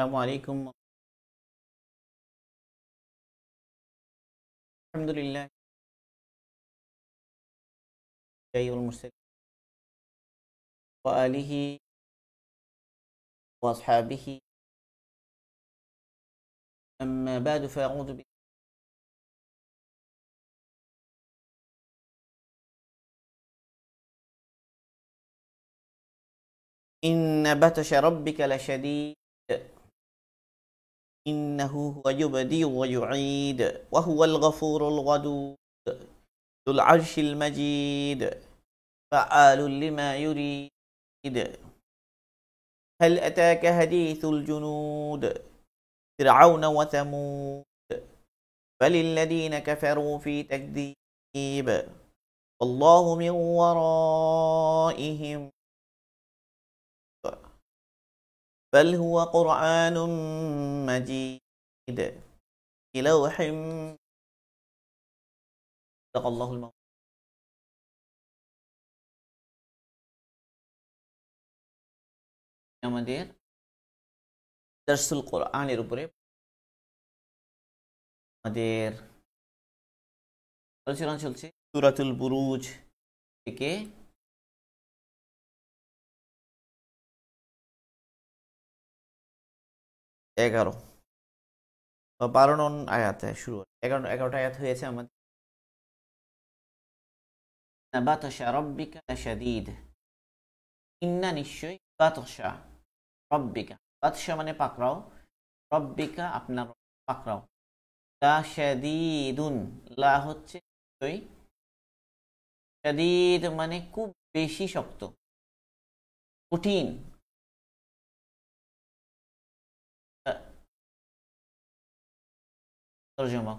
السلام عليكم الحمد لله جاي المرسلين وآله وأصحابه أما بعد فأعوذ بالله إن بطش ربك لشديد إنه هو يبدي ويعيد وهو الغفور الودود ذو العرش المجيد فعال لما يريد هل أتاك حديث الجنود فرعون وثمود بل الذين كفروا في تكذيب والله من ورائهم بل هو قرآن مجيد في لوح صدق الله الموت يا مدير درس القرآن رب ريب مدير سورة البروج এগারো বারো নন আয়াত শুরু এগারো এগারোটা আয়াত হয়েছে আমাদের বাতাসা রব্বিকা শাদিদ ইন্না নিশ্চয়ই বাতাসা রব্বিকা বাতাসা মানে পাকড়াও রব্বিকা আপনার পাকড়াও লা শাদিদুন লা হচ্ছে শাদিদ মানে খুব বেশি শক্ত কঠিন তর্জমা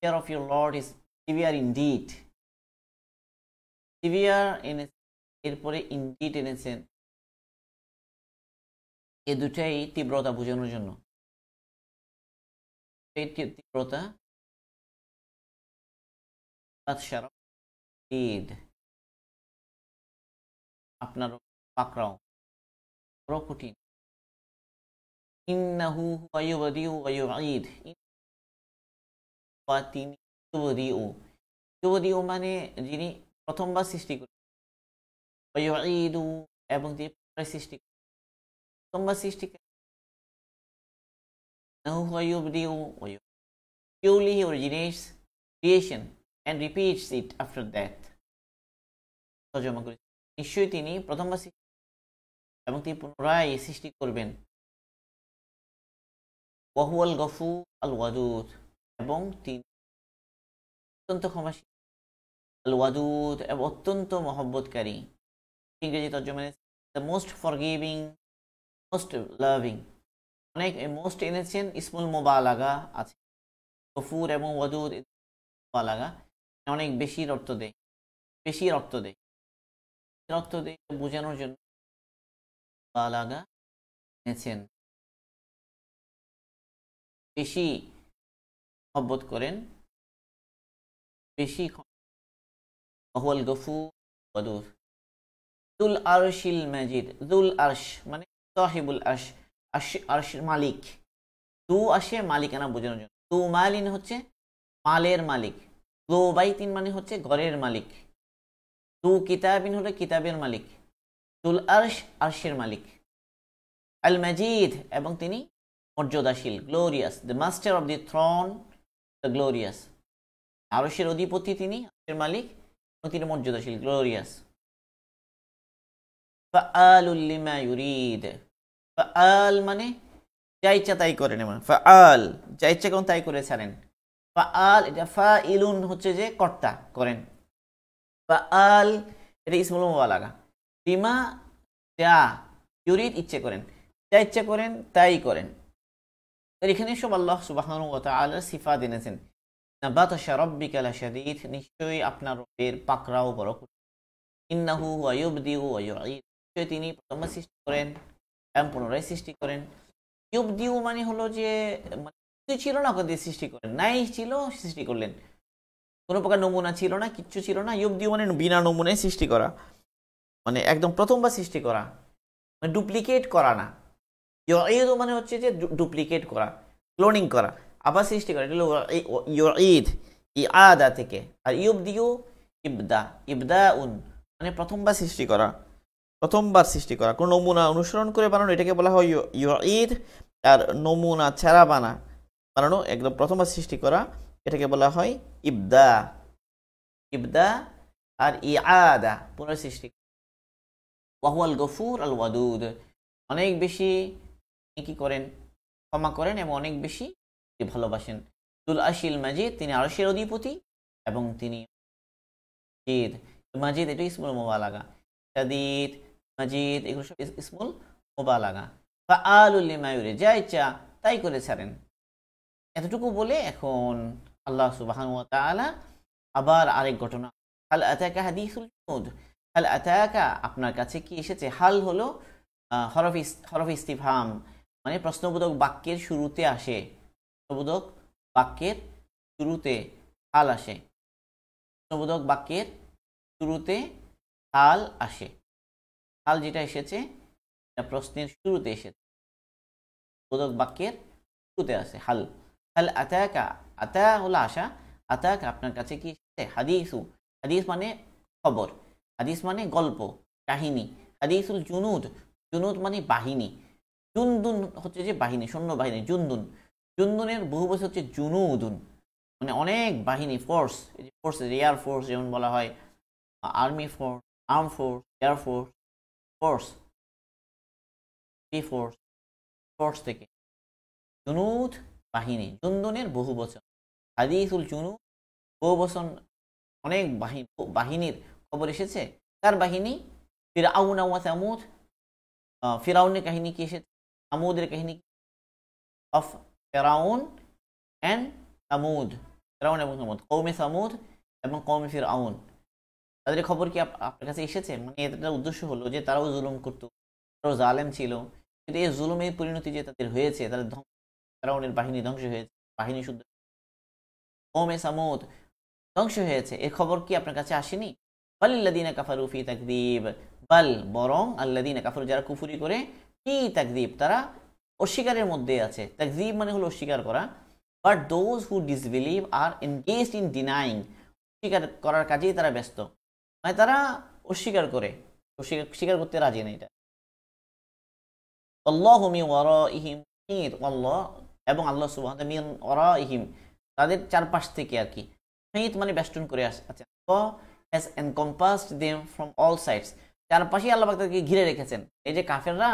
fear of your lord is severe indeed severe এনেছে এরপরে ইনডিট এনেছেন এ দুটাই তীব্রতা বোঝানোর জন্য তীব্রতা আপনার পাকড়াও বড় কঠিন ইন্নাহু ওয়াইয়ুবাদিউ ওয়াইয়ুঈদ বা তিনি তুবদিউ তুবদিউ মানে যিনি প্রথমবার সৃষ্টি করেন এবং তিনি পুনরায় সৃষ্টি প্রথমবার সৃষ্টি purely originates creation and repeats it after death তর্জমা নিশ্চয়ই তিনি প্রথমবার সৃষ্টি এবং তিনি পুনরায় সৃষ্টি করবেন ওয়াহুয়াল গফু আল ওয়াদুদ এবং তিনি অত্যন্ত ক্ষমাশীল আল ওয়াদুদ এবং অত্যন্ত মহব্বতকারী ইংরেজি তর্জমা the most forgiving most loving অনেক মোস্ট এনেছেন ইসমুল মোবালাগা আছে গফুর এবং ওয়াদুদ মোবালাগা অনেক বেশি রক্ত দেয় বেশি রক্ত দেয় রক্ত দেয় বোঝানোর জন্য মোবালাগা এনেছেন বেশি মহব্বত করেন বেশি অহল গফু বদুর দুল আরশিল ম্যাজিদ দুল আরশ মানে সাহেবুল আরশ আরশ আরশের মালিক দু আসে মালিকানা বোঝানোর জন্য দু মালিন হচ্ছে মালের মালিক দু বাইতিন মানে হচ্ছে ঘরের মালিক দু কিতাবিন হলো কিতাবের মালিক দুল আরশ আরশের মালিক আল মাজিদ এবং তিনি মর্যাদাশীল glorious the master of the throne the glorious আরসের অধিপতি তিনি আরসের মালিক তিনি মর্যাদাশীল গ্লোরিয়াস ফাআলুল্লিমা ইউরিদ ফাআল মানে যা ইচ্ছা তাই করেন এমন ফাআল যা ইচ্ছা কোন তাই করে ছাড়েন ফাআল এটা ফা ইলুন হচ্ছে যে কর্তা করেন ফাআল এটা ইসমুল লাগা লিমা যা ইউরিদ ইচ্ছে করেন যা ইচ্ছা করেন তাই করেন তাহলে এখানে সব আল্লাহ সুবাহন আলার সিফা দিনেছেন না বাতাসা রব্বিক আলা শাদিদ নিশ্চয়ই আপনার রবের পাকড়াও বড় ইন্নাহু ওয়ুবদিউ ওয়ুঈদ নিশ্চয়ই তিনি প্রথম সৃষ্টি করেন এবং পুনরায় সৃষ্টি করেন ইউবদিউ মানে হলো যে মানে কিছু ছিল না ওকে দিয়ে সৃষ্টি করেন নাই ছিল সৃষ্টি করলেন কোনো প্রকার নমুনা ছিল না কিচ্ছু ছিল না ইউবদিউ মানে বিনা নমুনায় সৃষ্টি করা মানে একদম প্রথমবার সৃষ্টি করা মানে ডুপ্লিকেট করা না ইয়ঈদ মানে হচ্ছে যে ডুপ্লিকেট করা ক্লোনিং করা আবার সৃষ্টি করা এটা হলো ইয়ঈদ আদা থেকে আর ইউবদিউ ইবদা ইবদা উন মানে প্রথমবার সৃষ্টি করা প্রথমবার সৃষ্টি করা কোনো নমুনা অনুসরণ করে বানানো এটাকে বলা হয় ঈদ আর নমুনা ছাড়া বানা বানানো একদম প্রথমবার সৃষ্টি করা এটাকে বলা হয় ইবদা ইবদা আর ই আদা পুনর সৃষ্টি আল গফুর আল ওয়াদুদ অনেক বেশি কি করেন ক্ষমা করেন এবং অনেক বেশি ভালোবাসেন দুল আশিল মাজিদ তিনি আরসের অধিপতি এবং তিনি জিদ মাজিদ এটা ইসমুল মোবালাগা সাদিদ মাজিদ এগুলো সব ইসমুল মোবালাগা বা আলুল্লি মায়ুরে যা ইচ্ছা তাই করে ছাড়েন এতটুকু বলে এখন আল্লাহ সুবাহান তালা আবার আরেক ঘটনা হাল আতাকা হাদিসুল জুনুদ হাল আতাকা আপনার কাছে কি এসেছে হাল হলো হরফ হরফ ইস্তিফাম মানে প্রশ্নবোধক বাক্যের শুরুতে আসে প্রশ্নবোধক বাক্যের শুরুতে হাল আসে প্রশ্নবোধক বাক্যের শুরুতে হাল আসে হাল যেটা এসেছে প্রশ্নের শুরুতে এসেছে বোধক বাক্যের শুরুতে আছে হাল হাল আতাকা আতা হলো আশা আতাক আপনার কাছে কি এসেছে হাদিসু হাদিস মানে খবর হাদিস মানে গল্প কাহিনী হাদিসুল জুনুদ জুনুদ মানে বাহিনী জুনদুন হচ্ছে যে বাহিনী সৈন্য বাহিনী জুনদুন জুনদুনের বহু বছর হচ্ছে জুনুদুন মানে অনেক বাহিনী ফোর্স ফোর্স এয়ার ফোর্স যেমন বলা হয় army force arm force air force force force force থেকে জুনুদ বাহিনী জুনদুনের বহু বছর হাদিসুল জুনু বহু বছর অনেক বাহিনী বাহিনীর খবর এসেছে তার বাহিনী ফিরাউন ওয়া ফিরাউনের কাহিনী কি এসেছে আমুদের কাহিনী অফ ফেরাউন অ্যান্ড সামুদ ফেরাউন এবং সামুদ কৌমে সামুদ এবং কৌমে ফির আউন তাদের খবর কি আপনার কাছে এসেছে মানে এটার উদ্দেশ্য হলো যে তারাও জুলুম করত তারাও জালেম ছিল কিন্তু এই জুলুমের পরিণতি যে তাদের হয়েছে তাদের ধ্বংস ফেরাউনের বাহিনী ধ্বংস হয়েছে বাহিনী শুদ্ধ কৌমে সামুদ ধ্বংস হয়েছে এর খবর কি আপনার কাছে আসেনি ইল্লাদিনা কাফারুফি তাকদিব বাল বরং আল্লাদিনা কাফারু যারা কুফুরি করে কি তাকজিব তারা অস্বীকারের মধ্যে আছে তাকজিব মানে হলো অস্বীকার করা but those who disbelieve are engaged in denying অস্বীকার করার কাজেই তারা ব্যস্ত মানে তারা অস্বীকার করে অস্বীকার স্বীকার করতে রাজি নেই এটা অল্লাহ হুমি ওয়ার ইহিম অল্লাহ এবং আল্লাহ সুবাহ মিন ওরা ইহিম তাদের চারপাশ থেকে আর কি হিত মানে ব্যস্টন করে আছে has encompassed them from all sides চারপাশেই আল্লাহ তাদেরকে ঘিরে রেখেছেন এই যে কাফেররা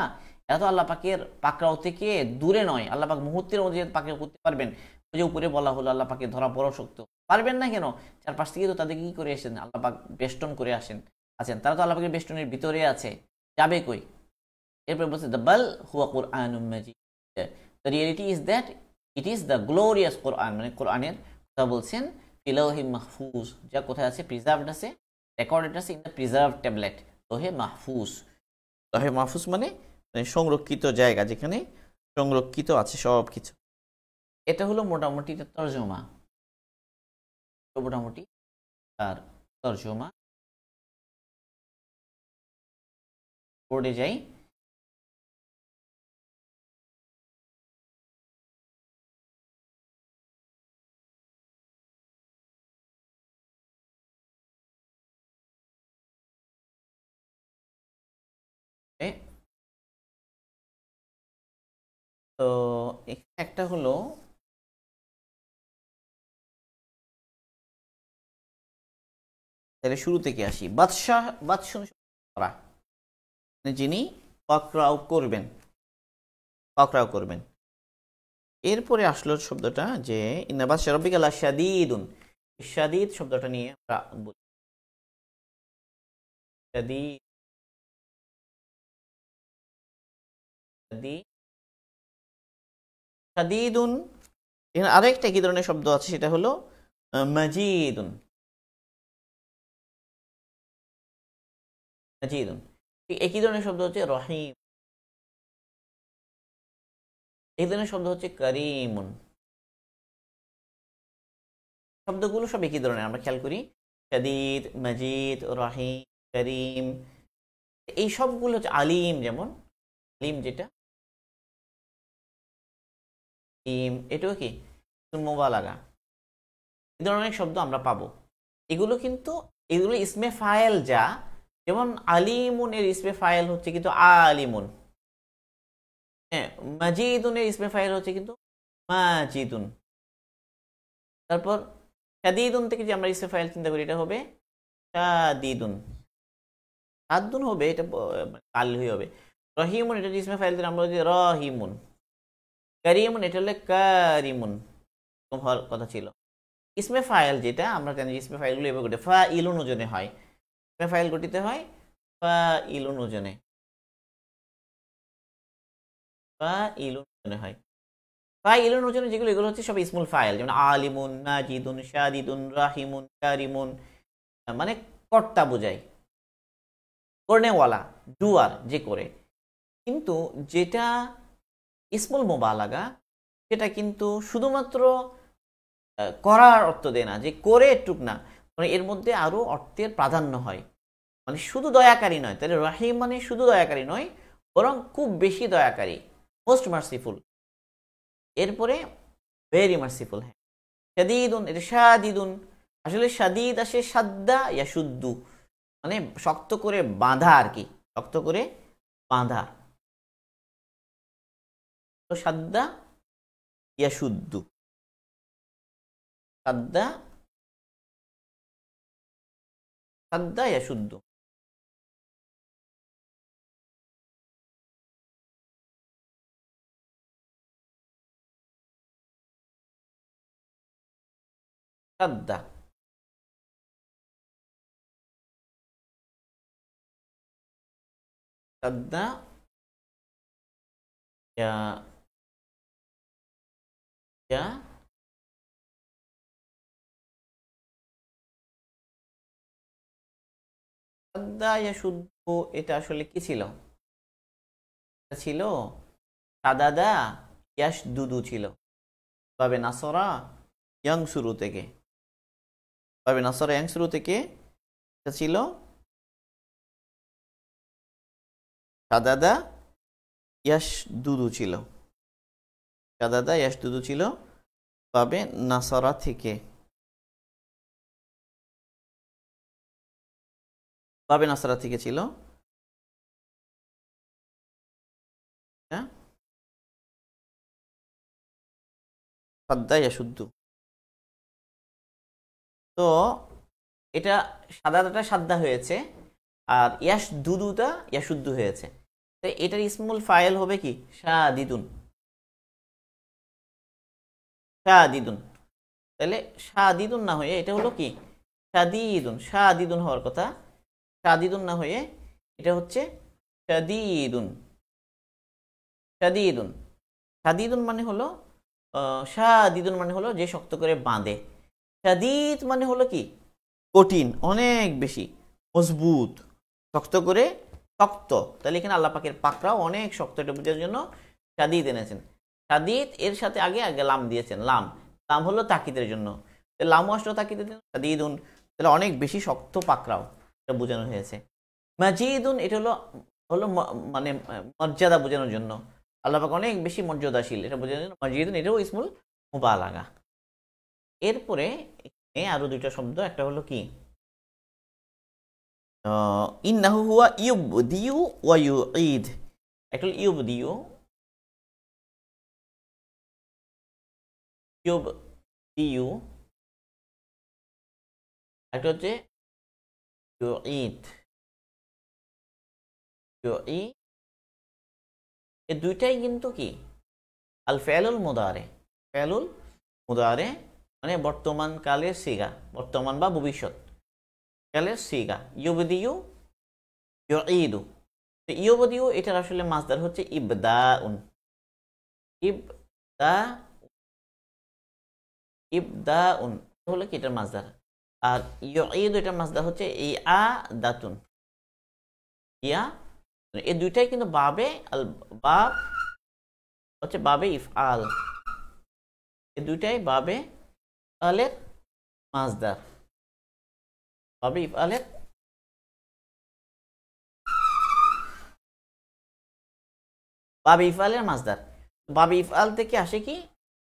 এত আল্লাহ পাকের পাকড়াও থেকে দূরে নয় আল্লাহ পাক মুহূর্তের মধ্যে পাকড়াও করতে পারবেন ওই যে উপরে বলা হলো আল্লাহ পাকে ধরা বড় শক্ত পারবেন না কেন চারপাশ থেকে তো তাদেরকে কী করে এসেছেন আল্লাহ পাক বেষ্টন করে আসেন আছেন আচ্ছা, তারা তো আল্লাহ পাকের বেষ্টনের ভিতরে আছে যাবে কই এরপরে বলছে দ্য বাল হুয়া কোরআন the reality is that it is the glorious Quran মানে কোরআনের কথা বলছেন ফিলাহি মাহফুজ যা কোথায় আছে প্রিজার্ভড আছে রেকর্ডেড আছে ইন দ্য প্রিজার্ভ ট্যাবলেট লোহে মাহফুজ লোহে মাহফুজ মানে মানে সংরক্ষিত জায়গা যেখানে সংরক্ষিত আছে সব কিছু এটা হলো মোটামুটি তর্জমা মোটামুটি তার তর্জমা বোর্ডে যাই তো একটা হলো তাহলে শুরু থেকে আসি বাদশাহ বাদশাহ করা মানে যিনি পাকরাও করবেন পাকরাও করবেন এরপরে আসলো শব্দটা যে ইন্নাবাদ শারবিক আল্লাহ শাদিদুন শাদিদ শব্দটা নিয়ে আমরা বলি শাদিদ সাদিদুন এখানে আরেকটা কি ধরনের শব্দ আছে সেটা হলো মাজিদুন মাজিদুন একই ধরনের শব্দ হচ্ছে রহিম এই ধরনের শব্দ হচ্ছে করিমুন শব্দগুলো সব একই ধরনের আমরা খেয়াল করি কাদির মজিদ রহিম করিম এই সবগুলো হচ্ছে আলিম যেমন আলিম যেটা ইম এটাও কি লাগা এই ধরনের অনেক শব্দ আমরা পাবো এগুলো কিন্তু এগুলো ইসমে ফায়েল যা যেমন আলিমুনের ইসমে ফায়েল হচ্ছে কিন্তু আলিমুন হ্যাঁ মাজিদুনের ইসমে ফায়েল হচ্ছে কিন্তু মাজিদুন তারপর শাদিদুন থেকে যে আমরা ইসমে ফায়েল চিন্তা করি এটা হবে শাদিদুন সাদুন হবে এটা মানে কাল হবে রহিমুন এটা ইসমে ফায়েল দিলে আমরা হচ্ছে রহিমুন কারিমুন এটা হলে কারিমুন হওয়ার কথা ছিল ইসমে ফাইল যেটা আমরা জানি ইসমে ফাইলগুলো এভাবে ঘটে ফা ইলুন ওজনে হয় ইসমে ফাইল গঠিত হয় ফা ইলুন ওজনে ফা ইলুন ওজনে হয় ফা ইলুন ওজনে যেগুলো এগুলো হচ্ছে সব ইসমুল ফাইল যেমন আলিমুন নাজিদুন শাদিদুন রাহিমুন কারিমুন মানে কর্তা বোঝায় কর্নেওয়ালা ডুয়ার যে করে কিন্তু যেটা ইসমুল মোবালাগা সেটা কিন্তু শুধুমাত্র করার অর্থ দেয় না যে করে টুক না মানে এর মধ্যে আরও অর্থের প্রাধান্য হয় মানে শুধু দয়াকারী নয় তাহলে রাহিম মানে শুধু দয়াকারী নয় বরং খুব বেশি দয়াকারী মোস্ট মার্সিফুল এরপরে ভেরি মার্সিফুল হ্যাঁ সাদিদুন এটা সাদিদুন আসলে সাদিদ আসে সাদ্দা ইয়া শুদ্ধু মানে শক্ত করে বাঁধা আর কি শক্ত করে বাঁধা সাদ্দা ইয়াসুদ্দু সাদ্দা সাদ্দা ইয়াসুদ্দু সাদ্দা সাদ্দা يا ya সাদা শুদ্ধ এটা আসলে কি ছিল ছিল সাদাদা ইয়াস দুদু ছিল তবে নাসরা ইয়াং শুরু থেকে তবে নাসরা ইয়াং শুরু থেকে এটা ছিল সাদাদা ইয়াস দুদু ছিল সাদাদা ইয়াস দুদু ছিল পাবে নাসারা থেকে পাবে নাসারা থেকে ছিল হ্যাঁ? সাদ্দা তো এটা সাদাটা সাদ্দা হয়েছে আর ইয়াস দুদুটা ইয়াসুদ্দু হয়েছে তো এটার স্মল ফাইল হবে কি সাদিদুন শাদিদুন তাহলে শাহাদিদুন না হয়ে এটা হলো কি শাদিদুন শাদিদুন হওয়ার কথা শাদিদুন না হয়ে এটা হচ্ছে শাদিদুন শাদিদুন শাদিদুন মানে হলো শাদিদুন মানে হলো যে শক্ত করে বাঁধে শাদিদ মানে হলো কি কঠিন অনেক বেশি মজবুত শক্ত করে শক্ত তাহলে এখানে আল্লাপাকের পাকরাও অনেক শক্ত এটা বোঝার জন্য শাদিদ এনেছেন সাদিত এর সাথে আগে আগে লাম দিয়েছেন লাম লাম হলো তাকিদের জন্য লাম অষ্ট তাকিদের জন্য উন তাহলে অনেক বেশি শক্ত পাকড়াও এটা বোঝানো হয়েছে মাজিদুন এটা হলো হলো মানে মর্যাদা বোঝানোর জন্য আল্লাহ অনেক বেশি মর্যাদাশীল এটা বোঝানোর জন্য মাজিদুন এটাও ইসমুল মুবালাগা এরপরে আরও দুইটা শব্দ একটা হলো কি ইন্নাহু হুয়া ইউব দিউ ওয়া ইউ ঈদ একটা হলো ইউব দিউ কিউব ইউ একটা হচ্ছে ইট ই দুইটাই কিন্তু কি আল ফেলুল মুদারে ফেলুল মুদারে মানে বর্তমান কালে সিগা বর্তমান বা ভবিষ্যৎ কালে সিগা ইউবদিউ ইউ ইউবদিউ এটার আসলে মাসদার হচ্ছে ইবদা উন ইবদা ইবদা উন হলো কি এটার মাজদার আর ইয়দ এটার মাজদার হচ্ছে ই আ দাতুন ইয়া মানে এই দুইটাই কিন্তু বাবে আল বাব হচ্ছে বাবে ইফ আল এই দুইটাই বাবে আলের মাজদার বাবে ইফ আলের বাবে ইফ আলের মাজদার বাবে ইফ আল থেকে আসে কি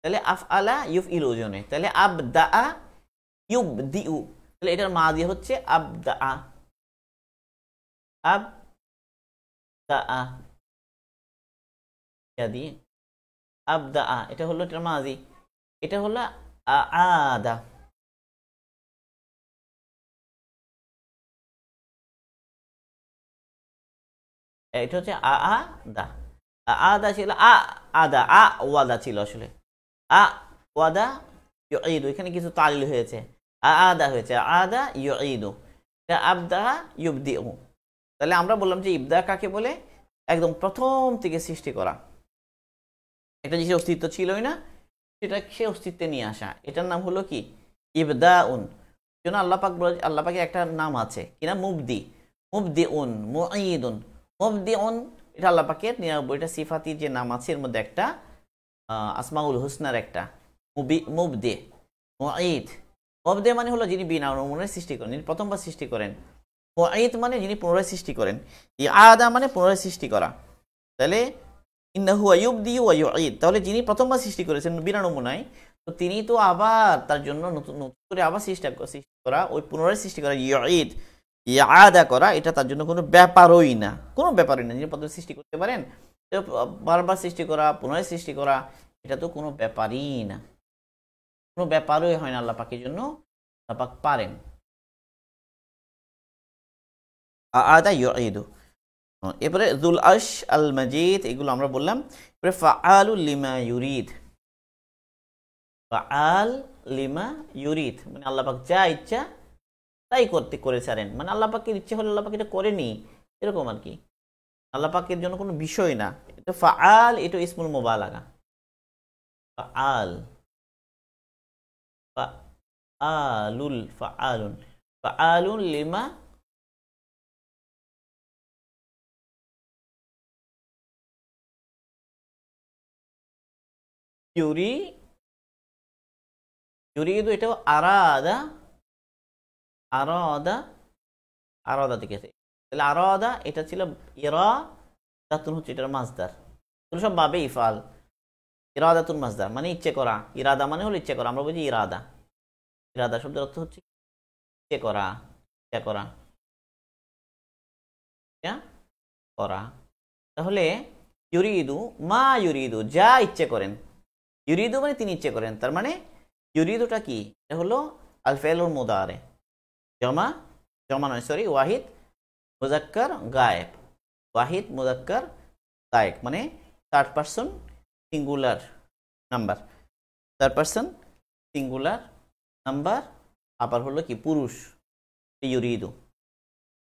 তাহলে আফ আলা ইউফ ইলোজনে তাহলে আব দা ইউব দি উ তাহলে এটার মা দিয়ে হচ্ছে আব দা আব দা ইত্যাদি আব দা এটা হলো এটার মাজি এটা হলো আদা এটা হচ্ছে আ আ দা আ আদা ছিল আ আদা আ ওয়াদা ছিল আসলে আদা ওয়াদা এখানে কিছু তালিল হয়েছে আ আদা হয়েছে আদা ইউ ঈদু আবদা ইউবদি তাহলে আমরা বললাম যে ইবদা কাকে বলে একদম প্রথম থেকে সৃষ্টি করা একটা যে অস্তিত্ব ছিলই না সেটা সে অস্তিত্বে নিয়ে আসা এটার নাম হলো কি ইবদা উন জন্য আল্লাহ পাকে একটা নাম আছে কিনা মুবদি মুবদি উন মুঈদ উন মুবদি উন এটা আল্লাপাকের নিরানব্বইটা সিফাতির যে নাম আছে এর মধ্যে একটা আসমাউল হোসনার একটা মুবদে মুঈদ মুবদে মানে হলো যিনি বিনা অনুমনের সৃষ্টি করেন যিনি প্রথমবার সৃষ্টি করেন মুঈদ মানে যিনি পুনরায় সৃষ্টি করেন ই আদা মানে পুনরায় সৃষ্টি করা তাহলে আয়ুব দি ও ঈদ তাহলে যিনি প্রথমবার সৃষ্টি করেছেন বিনা নমুনায় তো তিনি তো আবার তার জন্য নতুন নতুন করে আবার সৃষ্টি সৃষ্টি করা ওই পুনরায় সৃষ্টি করা ঈদ ইয়া আদা করা এটা তার জন্য কোনো ব্যাপারই না কোনো ব্যাপারই না যিনি প্রথমে সৃষ্টি করতে পারেন বারবার সৃষ্টি করা পুনরায় সৃষ্টি করা এটা তো কোনো ব্যাপারই না কোনো ব্যাপারই হয় না আল্লাহ পাকের জন্য আল্লাপাক পারেন এবারে জুল আশ আল মাজিদ এগুলো আমরা বললাম ফা ফাআলু লিমা ইউরিদ আল লিমা ইউরিদ মানে আল্লাহ পাক যা ইচ্ছা তাই করতে করে মানে আল্লাহ পাকের ইচ্ছে হলে আল্লাপাক এটা করেনি এরকম আর কি আল্লাপাকের জন্য কোনো বিষয় না এটা ফাআল এটা ইসমুল মোবালাগা ফাআল ফাআলুল ফাআলুন ফাআলুন লিমা ইউরি ইউরিদু এটাও আরাদা আরাদা আরাদা থেকে আছে তাহলে আদা এটা ছিল ইরা দাতুন হচ্ছে এটার মাজদার তুমি সব ভাবে ইফাল ইরাদাতুন মাজদার মানে ইচ্ছে করা ইরাদা মানে হলো ইচ্ছে করা আমরা বলছি ইরাদা ইরাদা শব্দের অর্থ হচ্ছে ইচ্ছে করা ইচ্ছে করা করা তাহলে ইউরিদু মা ইউরিদু যা ইচ্ছে করেন ইউরিদু মানে তিনি ইচ্ছে করেন তার মানে ইউরিদুটা কি এটা হলো আলফেলুর মোদারে জমা জমা নয় সরি ওয়াহিদ মোজাক্কার গায়েব ওয়াহিদ মোজাক্কার গায়েব মানে third person singular number third person singular number আবার হলো কি পুরুষ ইউরিদু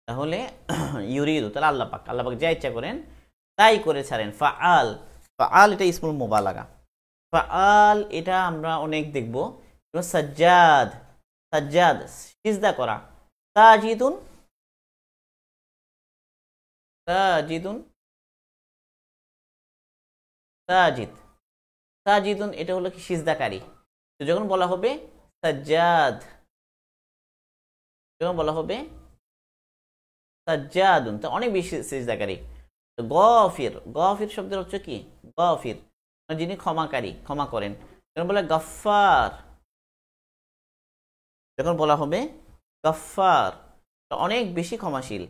তাহলে ইউরিদু তাহলে আল্লাপাক আল্লাপাক যা ইচ্ছা করেন তাই করে ছাড়েন ফা আল ফা আল এটা ইসমুল মোবালাগা ফা আল এটা আমরা অনেক দেখব সাজ্জাদ সাজ্জাদ সিজদা করা তাজিদুন সাজিদুন সাজিদ সাজিদুন এটা হলো কি সিজদাকারী তো যখন বলা হবে সাজ্জাদ যখন বলা হবে সাজ্জাদুন তো অনেক বেশি সিজদাকারী তো গফির গফির শব্দের হচ্ছে কি গফির মানে যিনি ক্ষমাকারী ক্ষমা করেন যখন বলে গফার যখন বলা হবে গফার অনেক বেশি ক্ষমাশীল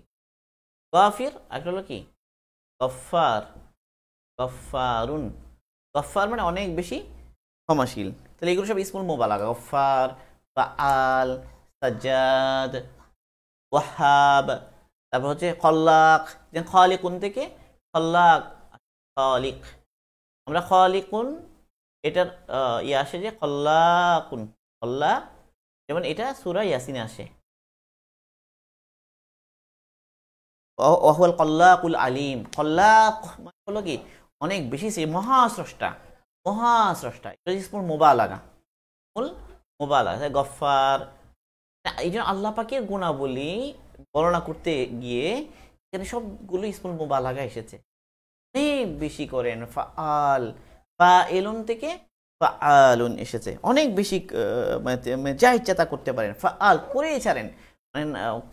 কাফির একটা হলো কি কফার কফারুন কফার মানে অনেক বেশি ক্ষমাশীল তাহলে এগুলো সব ইসমুল মোবালাগা গফার আল সাজাদ ওয়াহাব তারপর হচ্ছে খল্লাক খলিকুন থেকে খল্লাক খলিক আমরা খলিকুন এটার ইয়ে আসে যে খল্লাকুন খল্লা যেমন এটা সুরা ইয়াসিনে আসে অহুয়াল কল্লাকুল আলিম কল্লাক মানে হলো কি অনেক বেশি সে মহাস্রষ্টা মহাস্রষ্টা এটা ইসমুল মোবালাগা মুল মোবালাগা গফার এই জন্য আল্লাহ পাকের গুণাবলী বর্ণনা করতে গিয়ে এখানে সবগুলো ইসমুল মোবালাগা এসেছে অনেক বেশি করেন ফা আল ফা এলুন থেকে ফা আলুন এসেছে অনেক বেশি মানে, মানে যা ইচ্ছা তা করতে পারেন ফা আল করেই ছাড়েন মানে,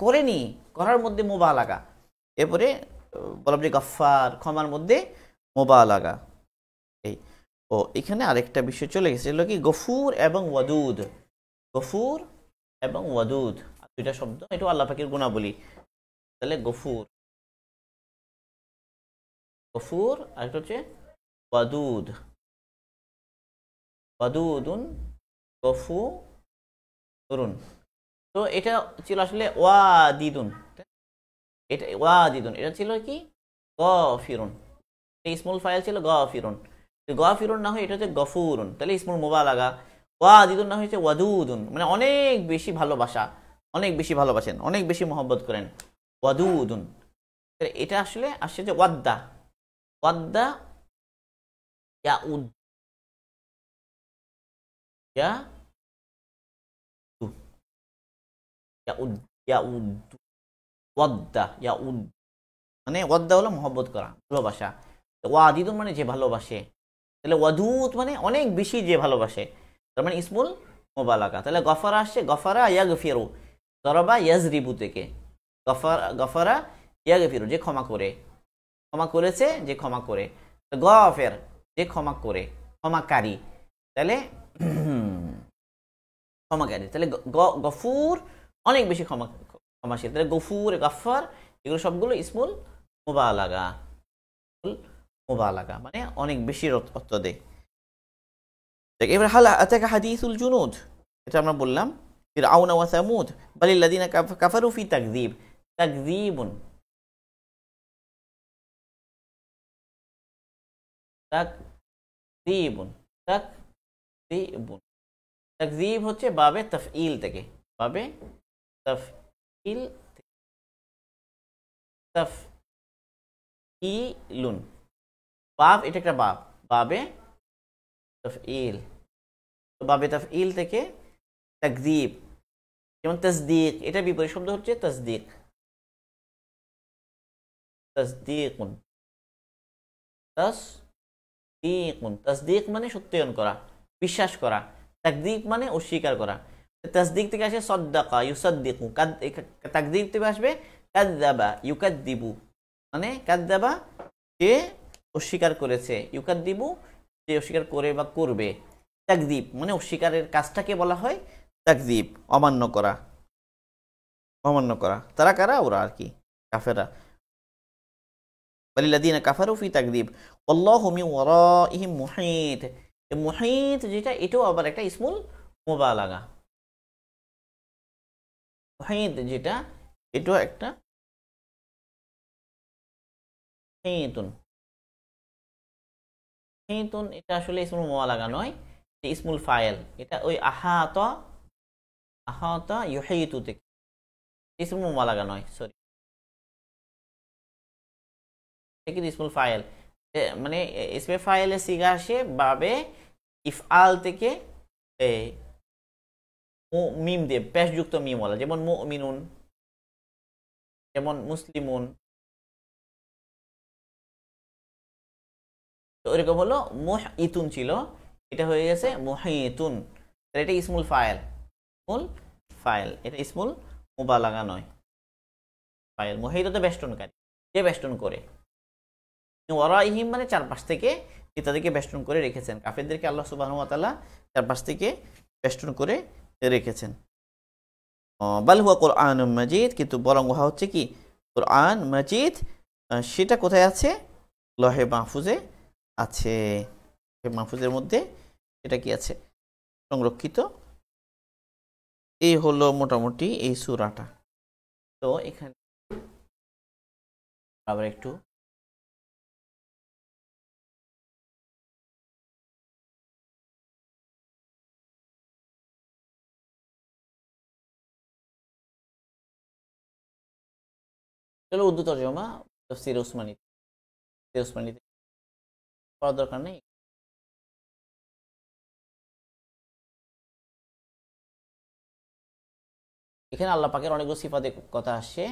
করেনি করার মধ্যে মোবালাগা এরপরে বললাম যে গফার ক্ষমার মধ্যে মোবালাগা এই ও এখানে আরেকটা বিষয় চলে গেছে এগুলো কি গফুর এবং ওয়াদুদ গফুর এবং ওয়াদুদ দুইটা শব্দ এটা আল্লাহ পাখির গুণাবলী তাহলে গফুর গফুর আরেকটা হচ্ছে ওয়াদুদ ওয়াদুদুন গফু তরুণ তো এটা ছিল আসলে ওয়াদিদুন এটা ওয়াদিদুন এটা ছিল কি গ ফিরুন স্মল ফাইল ছিল গ ফিরুন গ ফিরুন না হয় এটা হচ্ছে গফুরুন তাহলে স্মল মোবালাগা ওয়াদিদুন না হয়েছে ওয়াদুদুন মানে অনেক বেশি ভালোবাসা অনেক বেশি ভালোবাসেন অনেক বেশি মহব্বত করেন ওয়াদুদুন এটা আসলে আসছে যে ওয়াদ্দা ওয়াদ্দা ইয়া উদ ইয়া উদ ইয়া উদ্দু ওয়াদ্দা ইয়া উদ মানে ওয়াদ্দা হলো মহব্বত করা ভালোবাসা ওয়াদিদ মানে যে ভালোবাসে তাহলে ওয়াদুত মানে অনেক বেশি যে ভালোবাসে তার মানে ইসমুল মোবালাকা তাহলে গফারা আসছে গফারা ইয়া গফিরু জরবা ইয়াজরিবু থেকে গফারা গফারা ইয়া গফিরু যে ক্ষমা করে ক্ষমা করেছে যে ক্ষমা করে গফের যে ক্ষমা করে ক্ষমাকারী তাহলে ক্ষমাকারী তাহলে গফুর অনেক বেশি ক্ষমা সমাসে তাহলে গফুর গাফার এগুলো সবগুলো ইসমুল মোবালাগা মোবালাগা মানে অনেক বেশি অর্থ দেয় এবার হালা আতাকা হাদিসুল জুনুদ এটা আমরা বললাম ফিরআউন ওয়া সামুদ বালিল্লাযিনা কাফারু ফি তাকদিব তাকযীবুন তাকযীবুন তাকযীবুন হচ্ছে বাবে ইল থেকে বাবে তাফ ইল তাফ ইলুন বাব এটা একটা বাব বাবে তফ ইল তো বাবে তফ ইল থেকে তাকজিব যেমন তসদিক এটা বিপরীত শব্দ হচ্ছে তসদিক তসদিকুন তসদিকুন তসদিক মানে সত্যায়ন করা বিশ্বাস করা তাকদিক মানে অস্বীকার করা তসদিক থেকে আসে সদ্দাকা ইউসাদ্দিকু তাকদিক থেকে আসবে কাদ্দাবা ইউকাদ্দিবু মানে কাদ্দাবা কে অস্বীকার করেছে ইউকাদ্দিবু যে অস্বীকার করে বা করবে তাকদীপ মানে অস্বীকারের কাজটাকে বলা হয় তাকদীপ অমান্য করা অমান্য করা তারা কারা ওরা আর কি কাফেরা বালিলাদিন কাফারুফি তাকদীপ অল্লাহমি ওর ইহিম মুহিত মুহিত যেটা এটাও আবার একটা ইসমুল লাগা ভাইদ হ্যাঁ, যেটা এটাও একটা হেঁতুন হ্যাঁ, হেঁতুন হ্যাঁ, এটা আসলে ইসমুল লাগা নয় স্মুল ইসমুল ফায়েল এটা ওই আহাত আহাত ইহেতু থেকে ইসমুল লাগা নয় সরি কিন্তু ইসমুল ফায়েল মানে ইসমে ফায়েলে সিগা আসে বাবে ইফআল থেকে মিম দিয়ে মিম মিমওয়ালা যেমন মিনুন যেমন মুসলিমুন তো ওইরকম হলো মোহ ইতুন ছিল এটা হয়ে গেছে ইতুন এটা ইসমুল ফায়েল ইসমুল ফায়েল এটা ইসমুল লাগা নয় ফায়েল মুহিত তো বেষ্টনকারী যে বেষ্টন করে ইহিম মানে চারপাশ থেকে ইত্যাদিকে বেষ্টন করে রেখেছেন কাফেরদেরকে আল্লাহ সুবাহ তালা চারপাশ থেকে বেষ্টন করে রেখেছেন বালহুয়া কোরআন মজিদ কিন্তু বরং উহা হচ্ছে কি কোরআন মজিদ সেটা কোথায় আছে লহে মাহফুজে আছে মাহফুজের মধ্যে এটা কি আছে সংরক্ষিত এই হলো মোটামুটি এই সুরাটা তো এখানে আবার একটু चलो उर्दू तर्जुमा तो तफसर ओस्मानी तफसर ओस्मानी पढ़ा दरकार नहीं इखे आल्ला पाकर अनेकगुल सीफा कथा आसे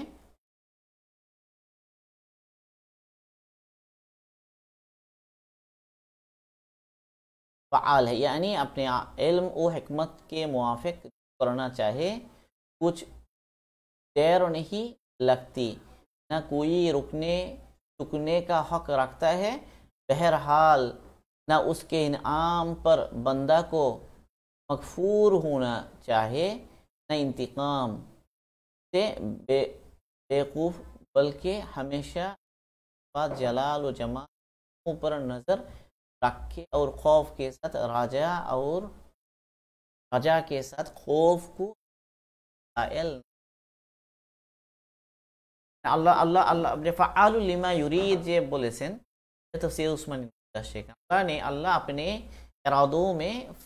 फ़ाल है यानी अपने इल्म ओ हकमत के मुआफ़ करना चाहे कुछ देर नहीं लगती نہ کوئی رکنے رکنے کا حق رکھتا ہے بہرحال نہ اس کے انعام پر بندہ کو مغفور ہونا چاہے نہ انتقام سے بے بیوقوف بلکہ ہمیشہ جلال و جماعتوں پر نظر رکھے اور خوف کے ساتھ راجا اور راجا کے ساتھ خوف کو قائل আল্লাহ আল্লাহ আল্লাহ রেফা আলু লিমা ইউরিদ যে বলেছেন তো সে उस्मानी আল্লাহ আপনি ने अल्लाह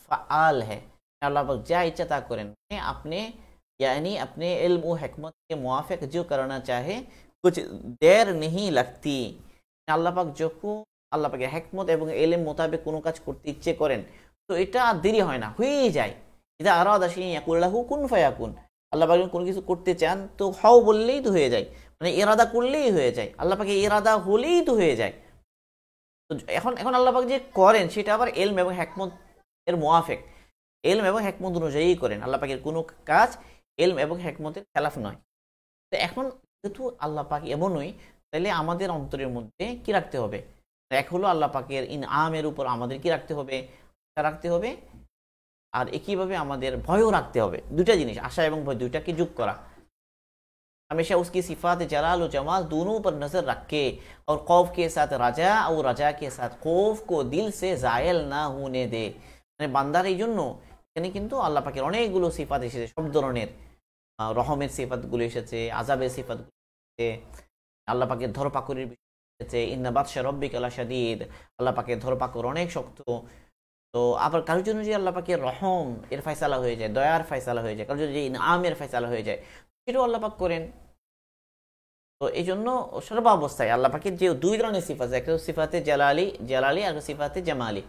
ফা আল হে फ़ाल যা ইচ্ছা তা করেন হ্যাঁ, আপনি ता আপনি अपने यानी अपने इल्म हमत के मुआफ़ जो करना चाहे कुछ আল্লাহ পাক যখন আল্লাহ পাকের হেকমত এবং এলেম মোতাবেক কোনো কাজ করতে ইচ্ছে করেন তো এটা দেরি হয় না হয়েই যায় এটা আরো আদাসী ইয়াকুল্লাহু কুন ফায়াকুন আল্লাহ পাক কোনো কিছু করতে চান তো হও বললেই তো হয়ে যায় মানে ইরাদা করলেই হয়ে যায় আল্লাপাকে ইরাদা হলেই তো হয়ে যায় তো এখন এখন আল্লাপাক যে করেন সেটা আবার এলম এবং হ্যাকমত এর মোয়াফেক এলম এবং হ্যাকমত অনুযায়ী করেন আল্লাপাকের কোনো কাজ এলম এবং হ্যাকমতের খেলাফ নয় তো এখন যেহেতু আল্লাপাক এমনই তাহলে আমাদের অন্তরের মধ্যে কি রাখতে হবে এক হলো আল্লাহ পাকের ইন আমের উপর আমাদের কি রাখতে হবে আশা রাখতে হবে আর একইভাবে আমাদের ভয়ও রাখতে হবে দুটা জিনিস আশা এবং ভয় দুইটাকে যোগ করা हमेशा उसकी सिफात जलाल और जमाल दोनों पर नज़र रख के और खौफ के साथ रजा और रजा के साथ खौफ को दिल से जायल না হতে দে মানে বান্দার এই জন্য এখানে কিন্তু আল্লাহ পাকের অনেকগুলো সিফাত এসেছে সব ধরনের রহমের সিফাতগুলো এসেছে আজাবের সিফাতগুলো এসেছে আল্লাহ পাকের ধরপাকড়ির এসেছে ইন্নাবাদ শারব্বিক আল্লাহ সাদিদ আল্লাহ পাকের ধরপাকড় অনেক শক্ত তো আবার কারোর জন্য যে আল্লাহ পাকে রহম এর ফয়সালা হয়ে যায় দয়ার ফয়সালা হয়ে যায় কারোর জন্য যে ইনআমের ফয়সালা হয়ে যায় সেটাও আল্লাপাক করেন তো এই জন্য সর্বাবস্থায় আল্লাপাকে যে দুই ধরনের সিফাত আছে একটা সিফাতে জালালি জালালি আর সিফাতে জামালি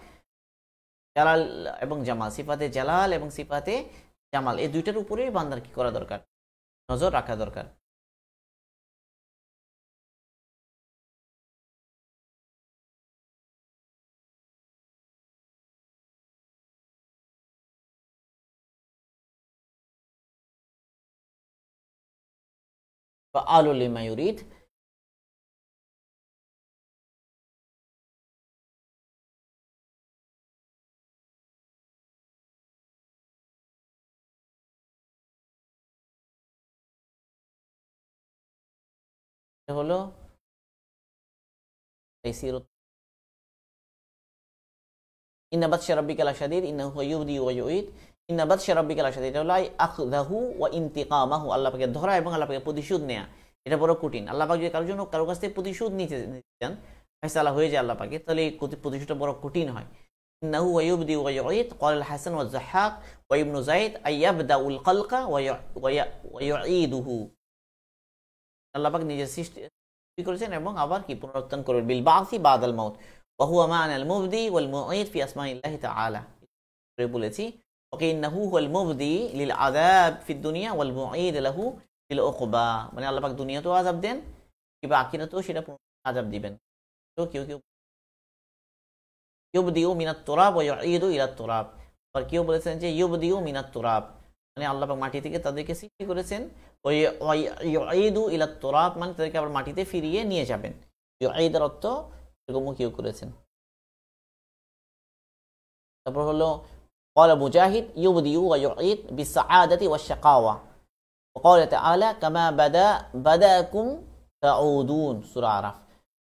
জালাল এবং জামাল সিফাতে জালাল এবং সিফাতে জামাল এই দুইটার উপরেই বান্দার কি করা দরকার নজর রাখা দরকার فعال لما يريد হলো يصير إن بطش ربك لشديد إنه هو يبدي ويعيد ইন্নাবাদ আসাদ এটা হলো আখদাহু ইন্তিকামাহু আল্লাহকে ধরা এবং আল্লাহকে প্রতিশোধ নেয়া এটা বড় কঠিন আল্লাপাক যদি কারোর জন্য কারোর কাছ থেকে প্রতিশোধ নিতে চান ফেসালা হয়ে যায় আল্লাপাকে তাহলে এই প্রতিশোধটা বড় কঠিন হয় ইন্নাহু ওয়াইবদি ওয়াইয়িদ হাসান ওয়া যাহাক ওয়া ইবনু যায়েদ আইয়াবদাউল খালকা ওয়া ইউঈদুহু আল্লাপাক নিজের সৃষ্টি করেছেন এবং আবার কি পুনরুত্থান করবেন বিল বাসি বাদাল মাউত ওয়া হুয়া মা'আনাল মুবদি ওয়াল মুঈদ ফি আসমাইল্লাহি তাআলা বলেছি ওকে ইন্নাহু হুয়াল মুবদি লিল আযাব ফিদ দুনিয়া ওয়াল মুঈদ লাহু ফিল উকবা মানে আল্লাহ পাক দুনিয়াতেও আযাব দেন কিংবা আখিরাতেও সেটা আযাব দিবেন তো কেউ কেউ ইউবদিউ মিনাত তুরাব ওয়া ইউঈদু ইলা তুরাব আর কেউ বলেছেন যে ইউবদিউ মিনাত তুরাব মানে আল্লাহ পাক মাটি থেকে তাদেরকে সৃষ্টি করেছেন ওই ইউঈদু ইলা তুরাব মানে তাদেরকে আবার মাটিতে ফিরিয়ে নিয়ে যাবেন ইউঈদের অর্থ এরকমও কেউ করেছেন তারপর হলো قال مجاهد يبدي ويعيد بالسعادة والشقاوة وقال تعالى كما بدا بداكم تعودون سورة عرف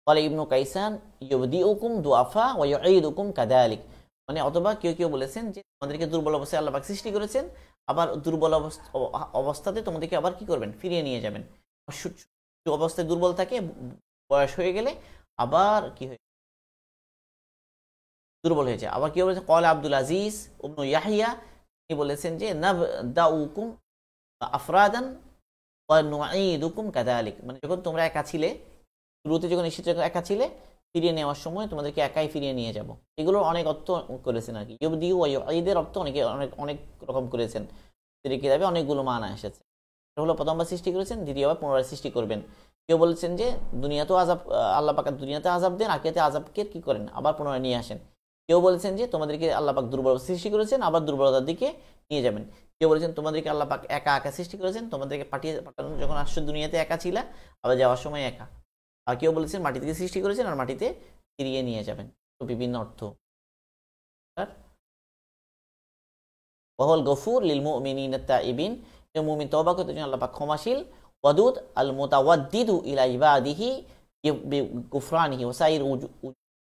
قال ابن কাইসান يبدئكم ضعفا ويعيدكم كذلك মানে অথবা কেউ কেউ বলেছেন যে তোমাদেরকে দুর্বল অবস্থায় আল্লাহ পাক সৃষ্টি করেছেন আবার দুর্বল অবস্থাতে তোমাদেরকে আবার কি করবেন ফিরিয়ে নিয়ে যাবেন অবস্থায় দুর্বল থাকে বয়স হয়ে গেলে আবার কি হয়ে দুর্বল হয়েছে আবার কেউ বলেছে কল আব্দুল আজিজ উবনু ইয়াহিয়া তিনি বলেছেন যে নব দা উকুম আফরাদান নুকুম কাদা আলিক মানে যখন তোমরা একা ছিলে শুরুতে যখন নিশ্চিত একা ছিলে ফিরিয়ে নেওয়ার সময় তোমাদেরকে একাই ফিরিয়ে নিয়ে যাব এগুলোর অনেক অর্থ করেছেন আর কি ইউবদি ঈদের অর্থ অনেকে অনেক অনেক রকম করেছেন কিতাবে অনেকগুলো মানা এসেছে হলো প্রথমবার সৃষ্টি করেছেন দ্বিতীয়বার পুনরায় সৃষ্টি করবেন কেউ বলেছেন যে দুনিয়াতেও আজাব আল্লাহ পাকা দুনিয়াতে আজাব দেন আকিয়াতে আজাবকে কী করেন আবার পুনরায় নিয়ে আসেন কেউ বলেছেন যে তোমাদেরকে আল্লাপাক দুর্বলতা সৃষ্টি করেছেন আবার দুর্বলতার দিকে নিয়ে যাবেন কেউ বলেছেন তোমাদেরকে আল্লাপাক একা একা সৃষ্টি করেছেন তোমাদেরকে পাঠিয়ে পাঠানো যখন আসছো দুনিয়াতে একা ছিলা আবার যাওয়ার সময় একা আর কেউ বলেছেন মাটি থেকে সৃষ্টি করেছেন আর মাটিতে ফিরিয়ে নিয়ে যাবেন তো বিভিন্ন অর্থ আর ওহল গফুর লিলমু মুমিনিন ইবিন যে মুমিন তবা করতে জন্য আল্লাপাক ক্ষমাশীল ওয়াদুদ আল মুতাওয়াদ্দিদু ইলা ইবাদিহি গুফরানিহি ওয়া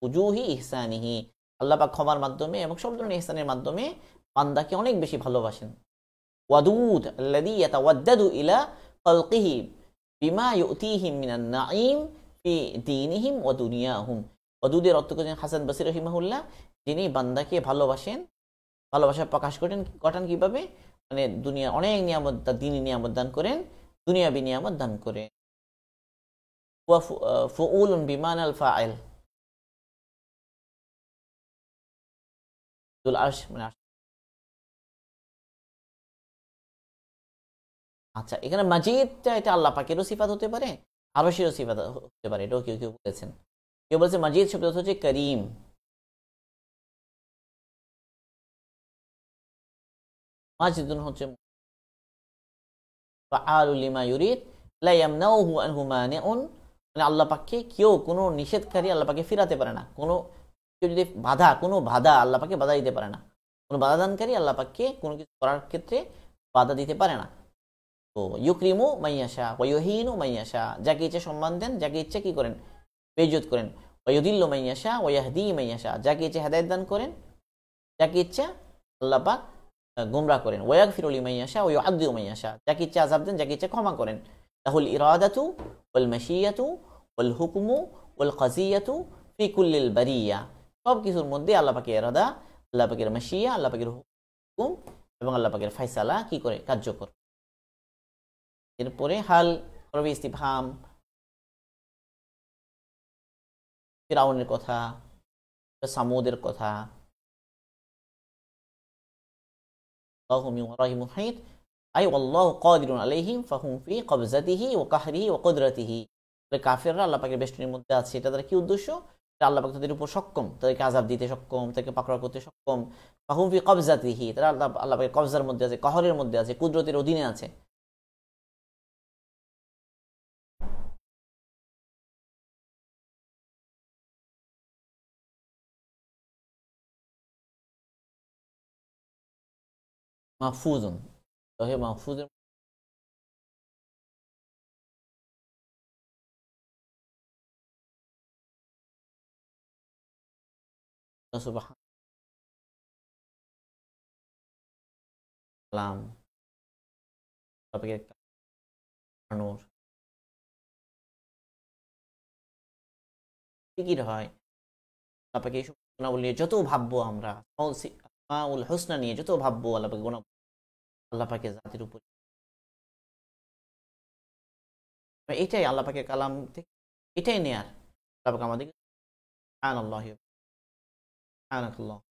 উজুহি ইহসানিহি আল্লাহ ক্ষমার মাধ্যমে এবং সব ধরনের ইহসানের মাধ্যমে বান্দাকে অনেক বেশি ভালোবাসেন ওয়াদুদ আল্লাদি ইয়াতাওয়াদ্দাদু ইলা খালকিহি বিমা ইউতিহিম মিনান নাঈম ফি দীনিহিম ওয়া দুনিয়াহুম ওয়াদুদের অর্থ করেন হাসান বাসির রহিমাহুল্লাহ যিনি বান্দাকে ভালোবাসেন ভালোবাসা প্রকাশ করেন ঘটান কিভাবে মানে দুনিয়া অনেক নিয়ামত দিনী নিয়ামত দান করেন দুনিয়াবি নিয়ামত দান করেন ওয়া ফুউলুন বিমান আল ফাইল জুল আর্শ মানে আচ্ছা এখানে মাজিদটা এটা আল্লাহ পাকেরও সিফাত হতে পারে আরশেরও সিফাত হতে পারে এটাও কেউ কেউ বলেছেন কেউ বলেছে মাজিদ শব্দ হচ্ছে করিম মাজিদুন হচ্ছে মানে আল্লাহ পাককে কেউ কোনো নিষেধকারী আল্লাহ পাকে ফিরাতে পারে না কোনো কেউ যদি বাধা কোনো বাধা আল্লাপাকে বাধা দিতে পারে না কোনো বাধা দানকারী আল্লাপাককে কোনো কিছু করার ক্ষেত্রে বাধা দিতে পারে না তো ইউক্রিমু মাইয়াশা ওয়হিনু মাইয়াশা যাকে ইচ্ছে সম্মান দেন যাকে ইচ্ছে কি করেন বেজত করেন ওয়ুদিল্লু মাইয়াশা ওয়াহদি মাইয়াশা যাকে ইচ্ছে হেদায়ত দান করেন যাকে ইচ্ছা আল্লাপাক গুমরা করেন ওয়াক ফিরুলি মাইয়াশা ওই আব্দু মাইয়াশা যাকে ইচ্ছে আজাব দেন যাকে ইচ্ছে ক্ষমা করেন তাহুল ইরাদাতু ওল মাসিয়াতু ওল হুকমু ওল কাজিয়াতু ফিকুল্লিল বারিয়া সব কিছুর মধ্যে আল্লাহ পাকে এরাদা আল্লাহ পাকের মাসিয়া আল্লাহ পাকের হুকুম এবং আল্লাহ পাকের ফাইসালা কি করে কার্যকর এরপরে হাল রবি ইস্তিফাম ফিরাউনের কথা সামুদের কথা রহিমহিত আই ও ও কাফেররা আল্লাহ পাকের বেষ্টনীর মধ্যে আছে এটা তারা কি উদ্দেশ্য আল্লাহ তাদের উপর সক্ষম তাদেরকে আজাব দিতে সক্ষম তাদেরকে পাকড়া করতে সক্ষম বা হুমফি বাহুমফি কবজাতিহি তারা আল্লাহ আল্লাহকে কবজার মধ্যে আছে কহরের মধ্যে আছে কুদরতের অধীনে আছে মাহফুজ হে মাহফুজের হয় এইসব নিয়ে যত ভাববো আমরা মাউল হোসনা নিয়ে যত ভাববো আল্লাপাকে গুণা আল্লাপাকে জাতির উপর এটাই আল্লাপাকে কালাম থেকে এটাই নেয়ার আল্লাপাকে আমাদের আল্লাহ سبحانك اللهم